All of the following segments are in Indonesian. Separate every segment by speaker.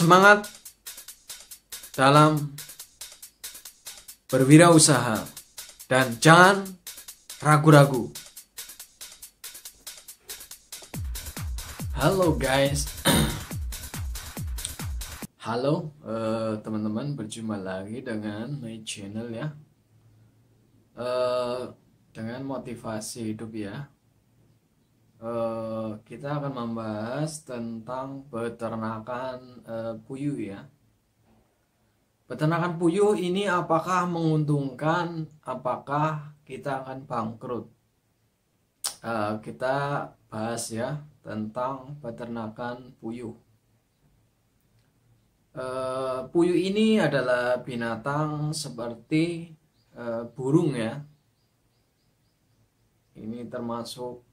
Speaker 1: semangat dalam berwirausaha dan jangan ragu-ragu. Halo guys. Halo eh, teman-teman, uh, berjumpa lagi dengan my channel ya. Uh, dengan motivasi hidup ya. Eh, kita akan membahas tentang peternakan uh, puyuh ya. Peternakan puyuh ini apakah menguntungkan, apakah kita akan bangkrut? Eh, kita bahas ya tentang peternakan puyuh. Uh, puyuh ini adalah binatang seperti burung ya. Ini termasuk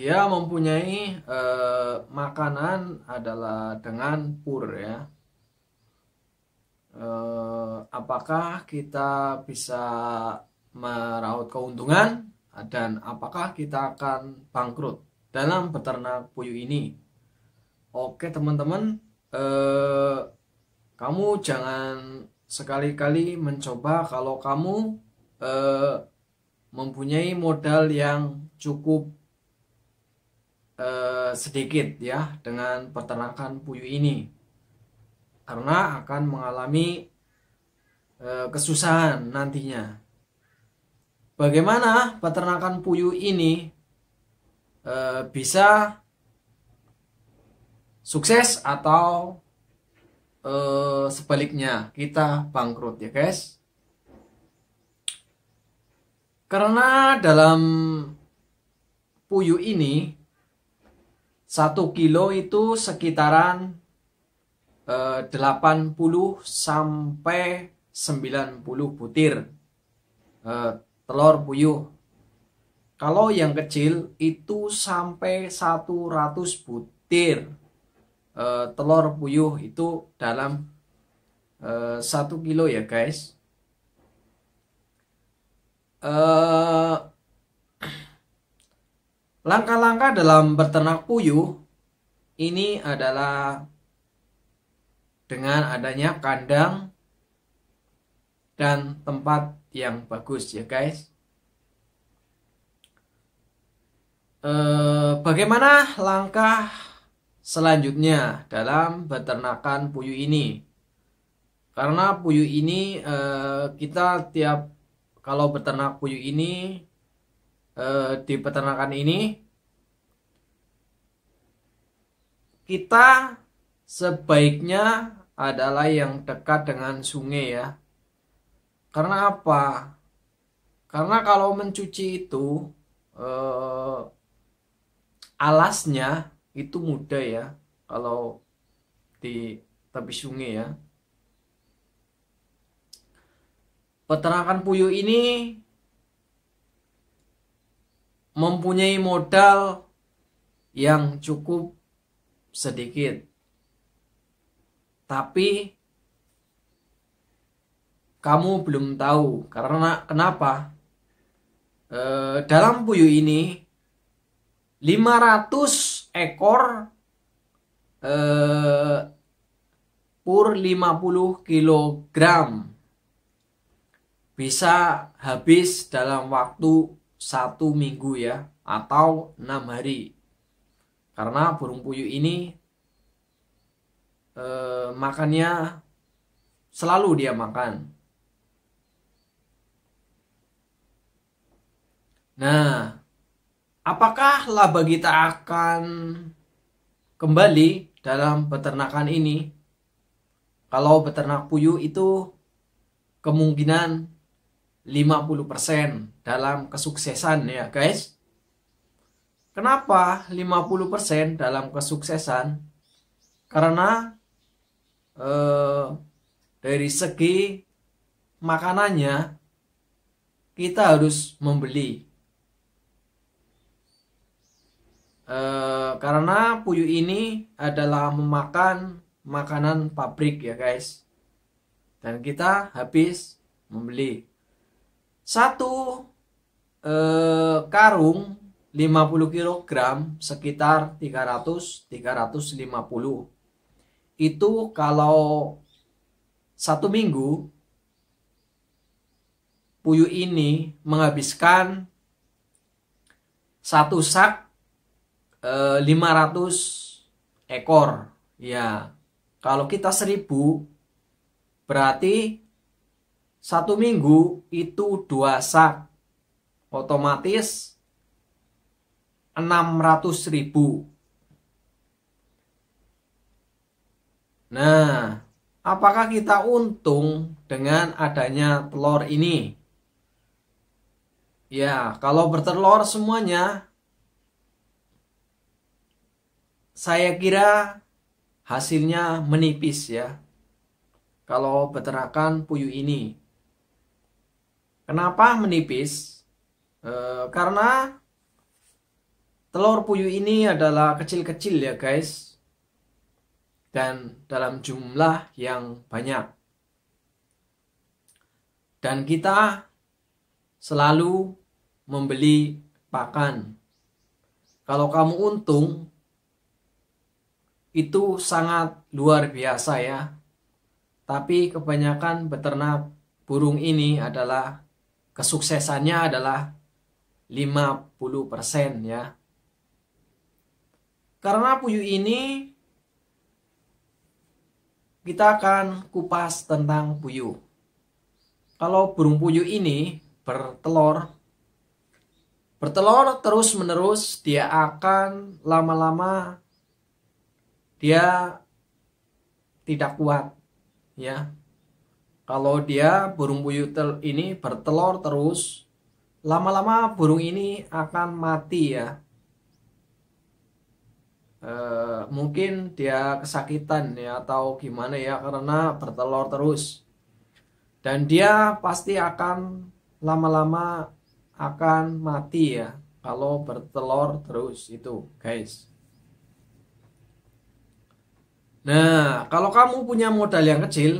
Speaker 1: dia mempunyai eh, makanan adalah dengan pur ya. Eh, apakah kita bisa meraut keuntungan dan apakah kita akan bangkrut dalam peternak puyuh ini? Oke teman-teman, eh, kamu jangan sekali-kali mencoba kalau kamu eh, mempunyai modal yang cukup Eh, sedikit ya dengan peternakan puyuh ini karena akan mengalami eh, kesusahan nantinya. Bagaimana peternakan puyuh ini eh, bisa sukses atau eh, sebaliknya kita bangkrut ya guys? Karena dalam puyuh ini 1 kilo itu sekitaran eh, 80 sampai 90 butir eh, telur puyuh. Kalau yang kecil itu sampai 100 butir eh, telur puyuh itu dalam eh, 1 kilo ya guys. Eh Langkah-langkah dalam berternak puyuh ini adalah dengan adanya kandang dan tempat yang bagus ya guys. E, bagaimana langkah selanjutnya dalam beternakan puyuh ini? Karena puyuh ini e, kita tiap kalau beternak puyuh ini Eh, di peternakan ini kita sebaiknya adalah yang dekat dengan sungai ya. Karena apa? Karena kalau mencuci itu eh, alasnya itu mudah ya kalau di tepi sungai ya. Peternakan puyuh ini mempunyai modal yang cukup sedikit. Tapi kamu belum tahu karena kenapa? E, dalam puyuh ini 500 ekor e, pur 50 kg bisa habis dalam waktu satu minggu ya atau enam hari karena burung puyuh ini eh, makannya selalu dia makan nah apakah laba kita akan kembali dalam peternakan ini kalau peternak puyuh itu kemungkinan 50% dalam kesuksesan ya guys. Kenapa 50% dalam kesuksesan? Karena eh, dari segi makanannya kita harus membeli. Eh, karena puyuh ini adalah memakan makanan pabrik ya guys. Dan kita habis membeli satu eh, karung 50 kg sekitar 300 350. Itu kalau satu minggu puyuh ini menghabiskan satu sak e, eh, 500 ekor. Ya, kalau kita 1000 berarti satu minggu itu dua sak otomatis 600 ribu nah apakah kita untung dengan adanya telur ini ya kalau bertelur semuanya saya kira hasilnya menipis ya kalau beternakan puyuh ini Kenapa menipis? E, karena telur puyuh ini adalah kecil-kecil ya guys. Dan dalam jumlah yang banyak. Dan kita selalu membeli pakan. Kalau kamu untung, itu sangat luar biasa ya. Tapi kebanyakan beternak burung ini adalah kesuksesannya adalah 50% ya. Karena puyuh ini kita akan kupas tentang puyuh. Kalau burung puyuh ini bertelur bertelur terus-menerus dia akan lama-lama dia tidak kuat ya kalau dia burung tel ini bertelur terus lama-lama burung ini akan mati ya e, mungkin dia kesakitan ya atau gimana ya karena bertelur terus dan dia pasti akan lama-lama akan mati ya kalau bertelur terus itu guys Nah, kalau kamu punya modal yang kecil,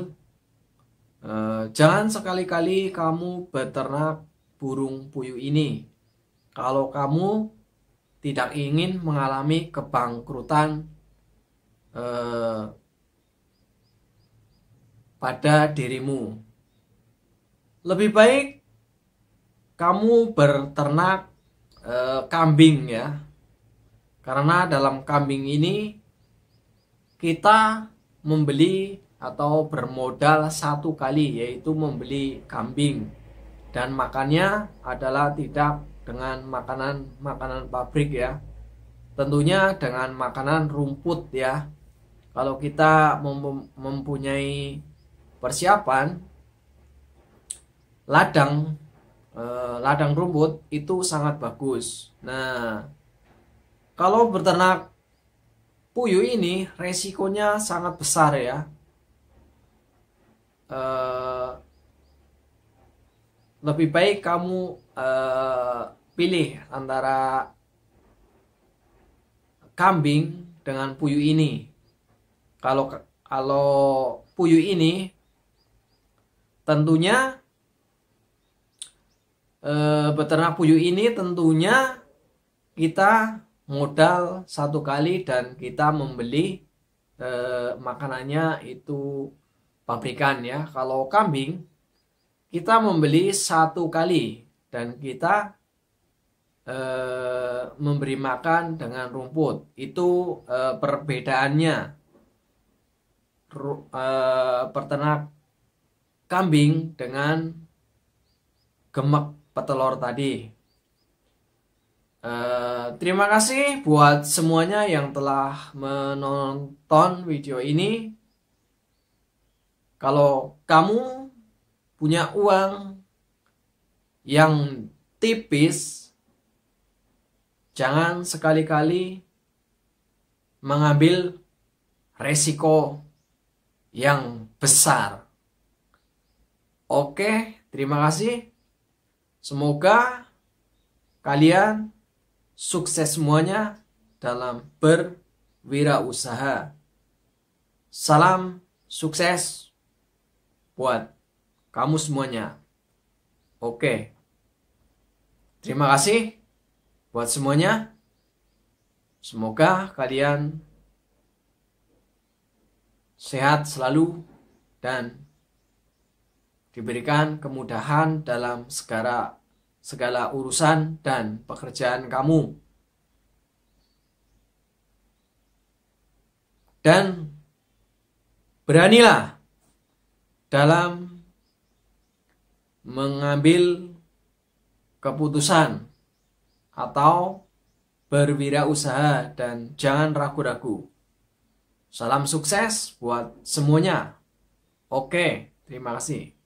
Speaker 1: Eh, jangan sekali-kali kamu beternak burung puyuh ini. Kalau kamu tidak ingin mengalami kebangkrutan eh, pada dirimu, lebih baik kamu beternak eh, kambing ya, karena dalam kambing ini kita membeli atau bermodal satu kali yaitu membeli kambing dan makannya adalah tidak dengan makanan-makanan pabrik ya tentunya dengan makanan rumput ya kalau kita mempunyai persiapan ladang eh, ladang rumput itu sangat bagus nah kalau berternak puyuh ini resikonya sangat besar ya uh, lebih baik kamu uh, pilih antara kambing dengan puyuh ini. Kalau kalau puyuh ini tentunya eh, beternak puyuh ini tentunya kita modal satu kali dan kita membeli eh, makanannya itu pabrikan ya. Kalau kambing kita membeli satu kali dan kita e, memberi makan dengan rumput. Itu e, perbedaannya Ru, e, peternak kambing dengan gemek petelur tadi. Uh, terima kasih buat semuanya yang telah menonton video ini kalau kamu punya uang yang tipis, jangan sekali-kali mengambil resiko yang besar. Oke, terima kasih. Semoga kalian sukses semuanya dalam berwirausaha. Salam sukses buat kamu semuanya. Oke. Terima kasih buat semuanya. Semoga kalian sehat selalu dan diberikan kemudahan dalam segala segala urusan dan pekerjaan kamu. Dan beranilah dalam mengambil keputusan atau berwirausaha dan jangan ragu-ragu. Salam sukses buat semuanya. Oke, terima kasih.